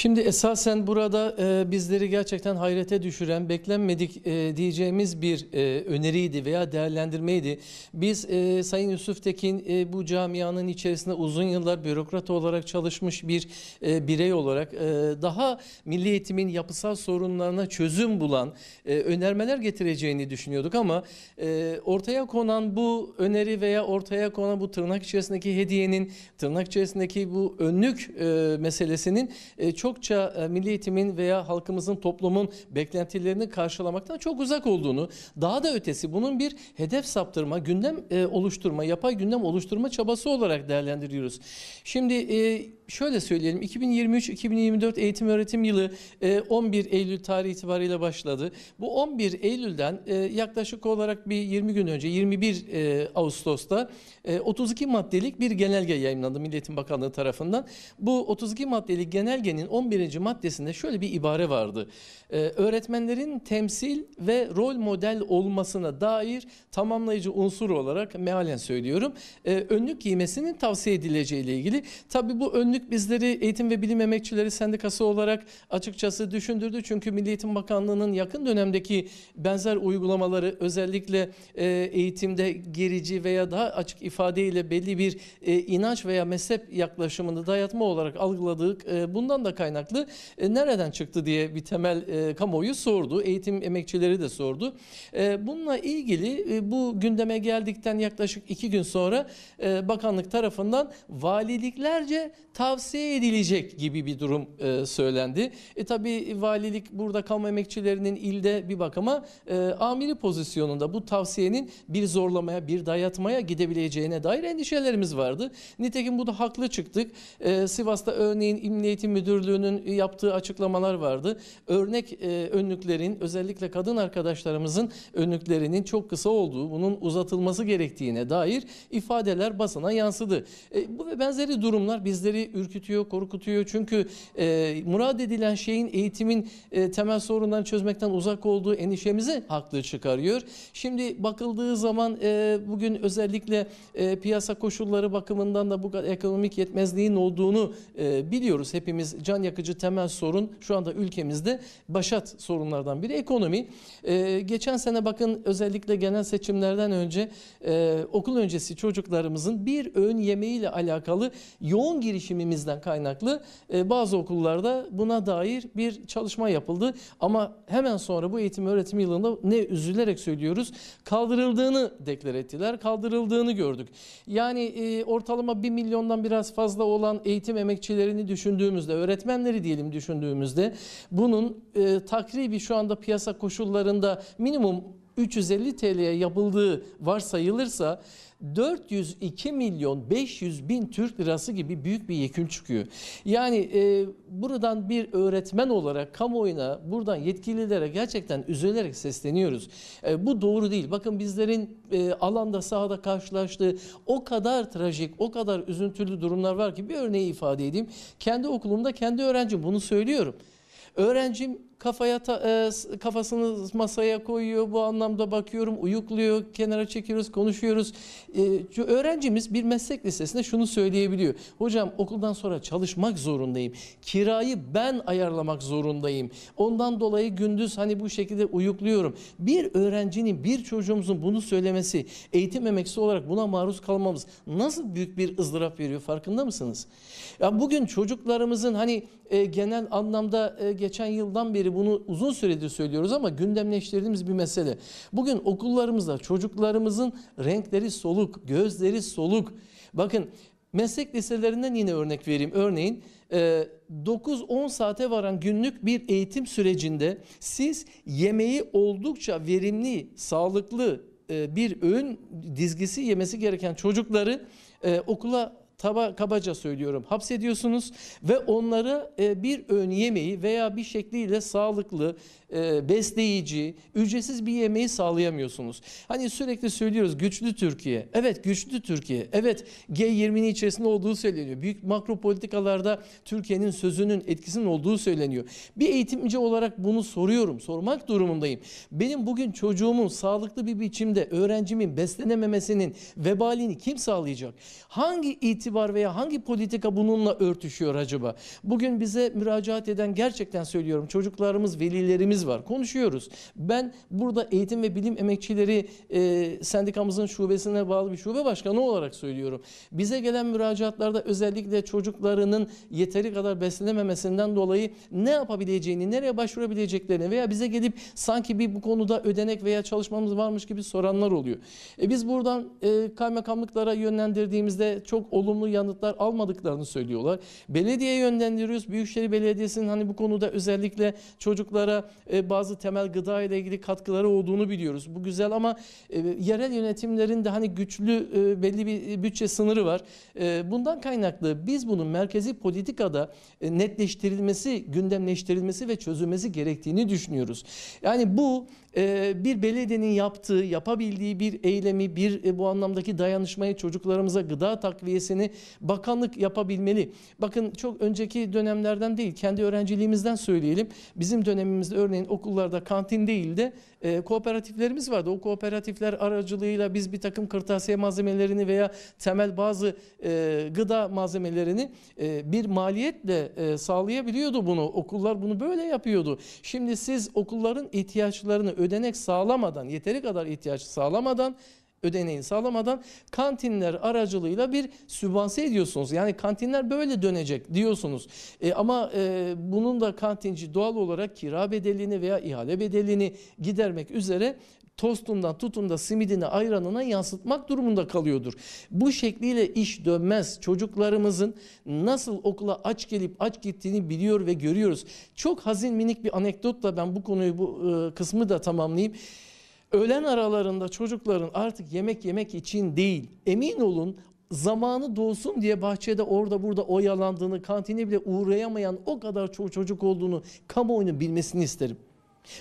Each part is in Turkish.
Şimdi esasen burada e, bizleri gerçekten hayrete düşüren, beklenmedik e, diyeceğimiz bir e, öneriydi veya değerlendirmeydi. Biz e, Sayın Yusuf Tekin e, bu camianın içerisinde uzun yıllar bürokrat olarak çalışmış bir e, birey olarak e, daha milli eğitimin yapısal sorunlarına çözüm bulan e, önermeler getireceğini düşünüyorduk ama e, ortaya konan bu öneri veya ortaya konan bu tırnak içerisindeki hediyenin, tırnak içerisindeki bu önlük e, meselesinin e, çok çokça e, milli eğitimin veya halkımızın toplumun beklentilerini karşılamaktan çok uzak olduğunu, daha da ötesi bunun bir hedef saptırma, gündem e, oluşturma, yapay gündem oluşturma çabası olarak değerlendiriyoruz. Şimdi e, şöyle söyleyelim 2023-2024 eğitim öğretim yılı 11 e, Eylül tarihi itibariyle başladı. Bu 11 Eylül'den e, yaklaşık olarak bir 20 gün önce 21 e, Ağustos'ta 32 maddelik bir genelge yayınlandı Milli Eğitim Bakanlığı tarafından. Bu 32 maddelik genelgenin 11. maddesinde şöyle bir ibare vardı. Öğretmenlerin temsil ve rol model olmasına dair tamamlayıcı unsur olarak mealen söylüyorum. Önlük giymesinin tavsiye edileceği ilgili. Tabii bu önlük Günlük bizleri Eğitim ve Bilim Emekçileri Sendikası olarak açıkçası düşündürdü. Çünkü Milli Eğitim Bakanlığı'nın yakın dönemdeki benzer uygulamaları özellikle e, eğitimde gerici veya daha açık ifadeyle belli bir e, inanç veya mezhep yaklaşımını dayatma olarak algıladık. E, bundan da kaynaklı e, nereden çıktı diye bir temel e, kamuoyu sordu. Eğitim emekçileri de sordu. E, bununla ilgili e, bu gündeme geldikten yaklaşık iki gün sonra e, bakanlık tarafından valiliklerce takip tavsiye edilecek gibi bir durum e, söylendi. E tabi valilik burada kamu emekçilerinin ilde bir bakıma e, amiri pozisyonunda bu tavsiyenin bir zorlamaya, bir dayatmaya gidebileceğine dair endişelerimiz vardı. Nitekim bu da haklı çıktık. E, Sivas'ta örneğin İmli Eğitim Müdürlüğü'nün yaptığı açıklamalar vardı. Örnek e, önlüklerin özellikle kadın arkadaşlarımızın önlüklerinin çok kısa olduğu, bunun uzatılması gerektiğine dair ifadeler basına yansıdı. E, bu ve benzeri durumlar bizleri ürkütüyor, korkutuyor. Çünkü e, murad edilen şeyin eğitimin e, temel sorunlarını çözmekten uzak olduğu endişemizi haklı çıkarıyor. Şimdi bakıldığı zaman e, bugün özellikle e, piyasa koşulları bakımından da bu ekonomik yetmezliğin olduğunu e, biliyoruz. Hepimiz can yakıcı temel sorun şu anda ülkemizde başat sorunlardan biri ekonomi. E, geçen sene bakın özellikle genel seçimlerden önce e, okul öncesi çocuklarımızın bir öğün yemeğiyle alakalı yoğun girişim iklimimizden kaynaklı e, bazı okullarda buna dair bir çalışma yapıldı. Ama hemen sonra bu eğitim öğretim yılında ne üzülerek söylüyoruz kaldırıldığını deklar ettiler. Kaldırıldığını gördük. Yani e, ortalama 1 milyondan biraz fazla olan eğitim emekçilerini düşündüğümüzde, öğretmenleri diyelim düşündüğümüzde bunun e, takribi şu anda piyasa koşullarında minimum 350 TL'ye yapıldığı varsayılırsa 402 milyon 500 bin Türk lirası gibi büyük bir yekün çıkıyor. Yani e, buradan bir öğretmen olarak kamuoyuna buradan yetkililere gerçekten üzülerek sesleniyoruz. E, bu doğru değil. Bakın bizlerin e, alanda sahada karşılaştığı o kadar trajik, o kadar üzüntülü durumlar var ki bir örneği ifade edeyim. Kendi okulumda kendi öğrencim bunu söylüyorum. Öğrencim kafaya ta, e, kafasını masaya koyuyor. Bu anlamda bakıyorum uyukluyor, kenara çekiyoruz, konuşuyoruz. E, öğrencimiz bir meslek lisesinde şunu söyleyebiliyor. Hocam okuldan sonra çalışmak zorundayım. Kirayı ben ayarlamak zorundayım. Ondan dolayı gündüz hani bu şekilde uyukluyorum. Bir öğrencinin, bir çocuğumuzun bunu söylemesi, eğitim emekçisi olarak buna maruz kalmamız nasıl büyük bir ızdırap veriyor farkında mısınız? Ya bugün çocuklarımızın hani e, genel anlamda e, geçen yıldan beri beri bunu uzun süredir söylüyoruz ama gündemleştirdiğimiz bir mesele. Bugün okullarımızda çocuklarımızın renkleri soluk, gözleri soluk. Bakın meslek liselerinden yine örnek vereyim. Örneğin 9-10 e, saate varan günlük bir eğitim sürecinde siz yemeği oldukça verimli, sağlıklı e, bir öğün dizgisi yemesi gereken çocukları e, okula taba, kabaca söylüyorum hapsediyorsunuz ve onları e, bir öğün yemeği veya bir şekliyle sağlıklı e, besleyici, ücretsiz bir yemeği sağlayamıyorsunuz. Hani sürekli söylüyoruz güçlü Türkiye. Evet güçlü Türkiye. Evet G20'nin içerisinde olduğu söyleniyor. Büyük makro politikalarda Türkiye'nin sözünün etkisinin olduğu söyleniyor. Bir eğitimci olarak bunu soruyorum. Sormak durumundayım. Benim bugün çocuğumun sağlıklı bir biçimde öğrencimin beslenememesinin vebalini kim sağlayacak? Hangi itibar veya hangi politika bununla örtüşüyor acaba? Bugün bize müracaat eden gerçekten söylüyorum çocuklarımız, velilerimiz derdimiz var. Konuşuyoruz. Ben burada eğitim ve bilim emekçileri e, sendikamızın şubesine bağlı bir şube başkanı olarak söylüyorum. Bize gelen müracaatlarda özellikle çocuklarının yeteri kadar beslenememesinden dolayı ne yapabileceğini, nereye başvurabileceklerini veya bize gelip sanki bir bu konuda ödenek veya çalışmamız varmış gibi soranlar oluyor. E, biz buradan e, kaymakamlıklara yönlendirdiğimizde çok olumlu yanıtlar almadıklarını söylüyorlar. Belediyeye yönlendiriyoruz. Büyükşehir Belediyesi'nin hani bu konuda özellikle çocuklara e, bazı temel gıda ile ilgili katkıları olduğunu biliyoruz. Bu güzel ama e, yerel yönetimlerin de hani güçlü e, belli bir bütçe sınırı var. bundan kaynaklı biz bunun merkezi politikada netleştirilmesi, gündemleştirilmesi ve çözülmesi gerektiğini düşünüyoruz. Yani bu bir belediyenin yaptığı, yapabildiği bir eylemi, bir bu anlamdaki dayanışmayı çocuklarımıza gıda takviyesini bakanlık yapabilmeli. Bakın çok önceki dönemlerden değil, kendi öğrenciliğimizden söyleyelim. Bizim dönemimizde örneğin örneğin okullarda kantin değil de e, kooperatiflerimiz vardı. O kooperatifler aracılığıyla biz bir takım kırtasiye malzemelerini veya temel bazı e, gıda malzemelerini e, bir maliyetle e, sağlayabiliyordu bunu. Okullar bunu böyle yapıyordu. Şimdi siz okulların ihtiyaçlarını ödenek sağlamadan, yeteri kadar ihtiyaç sağlamadan ödeneğini sağlamadan kantinler aracılığıyla bir sübvanse ediyorsunuz. Yani kantinler böyle dönecek diyorsunuz. E, ama e, bunun da kantinci doğal olarak kira bedelini veya ihale bedelini gidermek üzere tostundan tutun da simidine ayranına yansıtmak durumunda kalıyordur. Bu şekliyle iş dönmez. Çocuklarımızın nasıl okula aç gelip aç gittiğini biliyor ve görüyoruz. Çok hazin minik bir anekdotla ben bu konuyu bu e, kısmı da tamamlayayım. Öğlen aralarında çocukların artık yemek yemek için değil, emin olun zamanı doğsun diye bahçede orada burada oyalandığını, kantine bile uğrayamayan o kadar çok çocuk olduğunu kamuoyunun bilmesini isterim.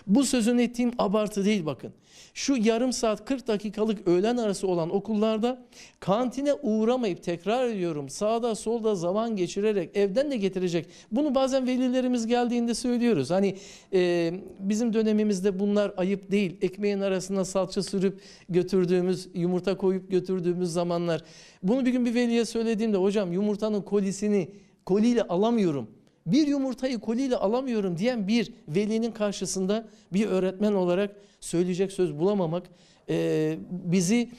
Bu sözünü ettiğim abartı değil bakın. Şu yarım saat 40 dakikalık öğlen arası olan okullarda kantine uğramayıp tekrar ediyorum sağda solda zaman geçirerek evden de getirecek. Bunu bazen velilerimiz geldiğinde söylüyoruz. Hani e, bizim dönemimizde bunlar ayıp değil. Ekmeğin arasına salça sürüp götürdüğümüz yumurta koyup götürdüğümüz zamanlar. Bunu bir gün bir veliye söylediğimde hocam yumurtanın kolisini koliyle alamıyorum bir yumurtayı koliyle alamıyorum diyen bir velinin karşısında bir öğretmen olarak söyleyecek söz bulamamak e, bizi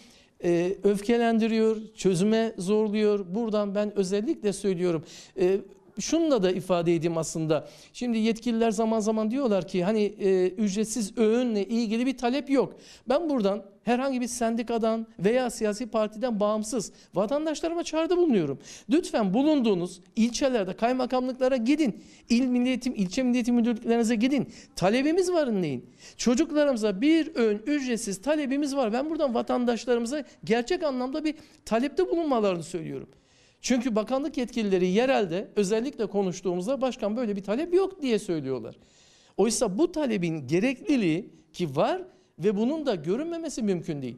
e, öfkelendiriyor, çözüme zorluyor. Buradan ben özellikle söylüyorum. E, şununla da ifade edeyim aslında. Şimdi yetkililer zaman zaman diyorlar ki hani e, ücretsiz öğünle ilgili bir talep yok. Ben buradan herhangi bir sendikadan veya siyasi partiden bağımsız vatandaşlarıma çağrıda bulunuyorum. Lütfen bulunduğunuz ilçelerde kaymakamlıklara gidin. İl milliyetim, ilçe milliyetim müdürlüklerinize gidin. Talebimiz var önleyin. Çocuklarımıza bir ön ücretsiz talebimiz var. Ben buradan vatandaşlarımıza gerçek anlamda bir talepte bulunmalarını söylüyorum. Çünkü bakanlık yetkilileri yerelde özellikle konuştuğumuzda başkan böyle bir talep yok diye söylüyorlar. Oysa bu talebin gerekliliği ki var ve bunun da görünmemesi mümkün değil.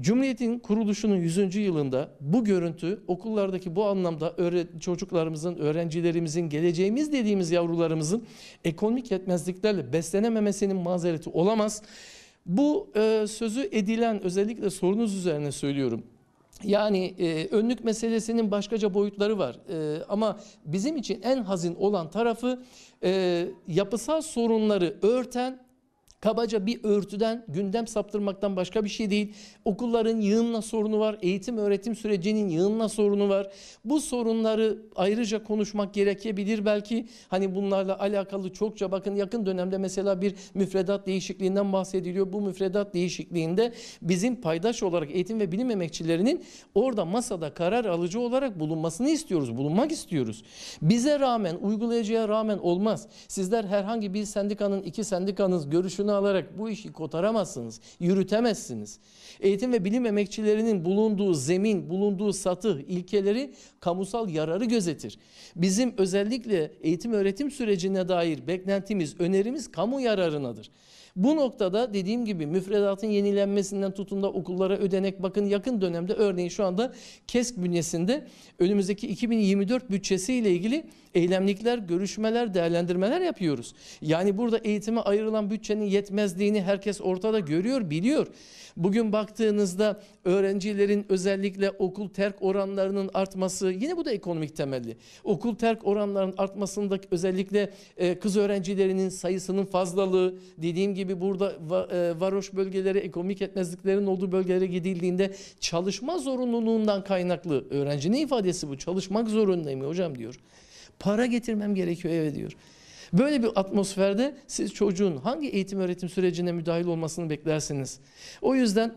Cumhuriyet'in kuruluşunun 100. yılında bu görüntü okullardaki bu anlamda çocuklarımızın, öğrencilerimizin, geleceğimiz dediğimiz yavrularımızın ekonomik yetmezliklerle beslenememesinin mazereti olamaz. Bu e, sözü edilen özellikle sorunuz üzerine söylüyorum. Yani e, önlük meselesinin başkaca boyutları var e, ama bizim için en hazin olan tarafı e, yapısal sorunları örten kabaca bir örtüden gündem saptırmaktan başka bir şey değil. Okulların yığınla sorunu var. Eğitim öğretim sürecinin yığınla sorunu var. Bu sorunları ayrıca konuşmak gerekebilir belki. Hani bunlarla alakalı çokça bakın yakın dönemde mesela bir müfredat değişikliğinden bahsediliyor. Bu müfredat değişikliğinde bizim paydaş olarak eğitim ve bilim emekçilerinin orada masada karar alıcı olarak bulunmasını istiyoruz. Bulunmak istiyoruz. Bize rağmen, uygulayıcıya rağmen olmaz. Sizler herhangi bir sendikanın, iki sendikanız görüşünü alarak bu işi kotaramazsınız, yürütemezsiniz. Eğitim ve bilim emekçilerinin bulunduğu zemin, bulunduğu satı, ilkeleri kamusal yararı gözetir. Bizim özellikle eğitim öğretim sürecine dair beklentimiz, önerimiz kamu yararınadır. Bu noktada dediğim gibi müfredatın yenilenmesinden tutun da okullara ödenek bakın yakın dönemde örneğin şu anda KESK bünyesinde önümüzdeki 2024 bütçesiyle ilgili eylemlikler, görüşmeler, değerlendirmeler yapıyoruz. Yani burada eğitime ayrılan bütçenin yetmezliğini herkes ortada görüyor, biliyor. Bugün baktığınızda öğrencilerin özellikle okul terk oranlarının artması yine bu da ekonomik temelli. Okul terk oranlarının artmasındaki özellikle e, kız öğrencilerinin sayısının fazlalığı dediğim gibi gibi burada e, varoş bölgelere, ekonomik etmezliklerin olduğu bölgelere gidildiğinde çalışma zorunluluğundan kaynaklı öğrencinin ifadesi bu. Çalışmak zorundayım hocam diyor. Para getirmem gerekiyor eve diyor. Böyle bir atmosferde siz çocuğun hangi eğitim öğretim sürecine müdahil olmasını beklersiniz. O yüzden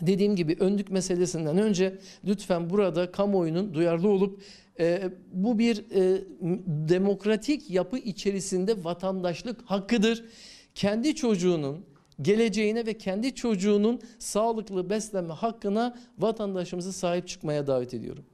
dediğim gibi önlük meselesinden önce lütfen burada kamuoyunun duyarlı olup e, bu bir e, demokratik yapı içerisinde vatandaşlık hakkıdır kendi çocuğunun geleceğine ve kendi çocuğunun sağlıklı beslenme hakkına vatandaşımızı sahip çıkmaya davet ediyorum.